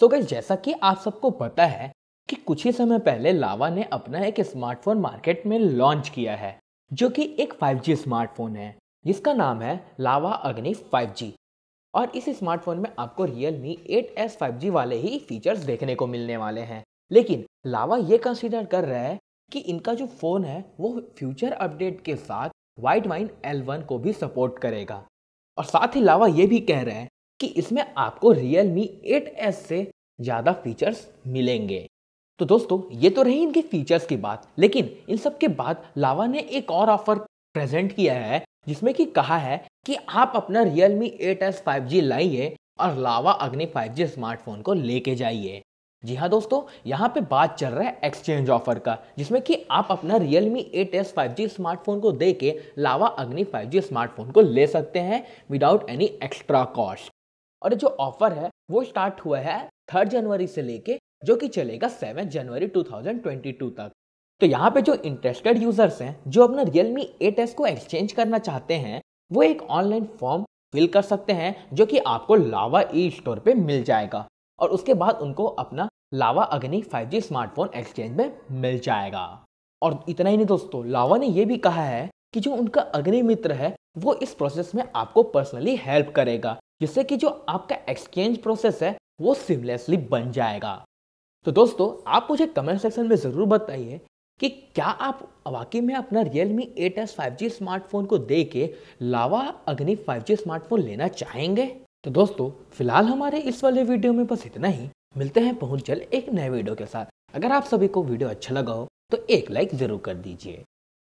सो गई जैसा कि आप सबको पता है कि कुछ ही समय पहले लावा ने अपना एक स्मार्टफोन मार्केट में लॉन्च किया है जो कि एक 5G स्मार्टफोन है जिसका नाम है लावा अग्नि 5G और इस स्मार्टफोन में आपको Realme eight S five वाले ही फीचर्स देखने को मिलने वाले हैं लेकिन लावा ये कंसिडर कर रहा है कि इनका जो फ़ोन है वो फ्यूचर अपडेट के साथ वाइट वाइन एल को भी सपोर्ट करेगा और साथ ही लावा ये भी कह रहे हैं कि इसमें आपको रियल मी एट एस से ज़्यादा फीचर्स मिलेंगे तो दोस्तों ये तो रही इनके फीचर्स की बात लेकिन इन सब के बाद लावा ने एक और ऑफर प्रेजेंट किया है जिसमें कि कहा है कि आप अपना Realme eight S five G लाइए और लावा अग्नि फाइव जी स्मार्टफोन को लेके जाइए जी हाँ दोस्तों यहाँ पे बात चल रहा है एक्सचेंज ऑफर का जिसमें कि आप अपना Realme eight S five G smartphone को दे के लावा अग्नि फाइव जी स्मार्टफोन को ले सकते हैं विदाउट एनी एक्स्ट्रा कॉस्ट और जो ऑफर है वो स्टार्ट हुआ है थर्ड जनवरी से लेके जो कि चलेगा सेवन जनवरी 2022 तक तो यहाँ पे जो इंटरेस्टेड यूजर्स हैं जो अपना एट एस को एक्सचेंज करना चाहते हैं वो एक ऑनलाइन फॉर्म फिल कर सकते हैं जो कि आपको लावा ई स्टोर पे मिल जाएगा और उसके बाद उनको अपना लावा अग्नि 5G स्मार्टफोन एक्सचेंज में मिल जाएगा और इतना ही नहीं दोस्तों लावा ने यह भी कहा है कि जो उनका अग्नि मित्र है वो इस प्रोसेस में आपको पर्सनली हेल्प करेगा जिससे कि जो आपका एक्सचेंज प्रोसेस है वो सिमलेसली बन जाएगा तो दोस्तों आप मुझे कमेंट सेक्शन में ज़रूर बताइए कि क्या आप वाकई में अपना Realme 8s 5G स्मार्टफोन को दे के लावा अग्नि 5G स्मार्टफोन लेना चाहेंगे तो दोस्तों फिलहाल हमारे इस वाले वीडियो में बस इतना ही मिलते हैं बहुत जल्द एक नए वीडियो के साथ अगर आप सभी को वीडियो अच्छा लगा हो तो एक लाइक ज़रूर कर दीजिए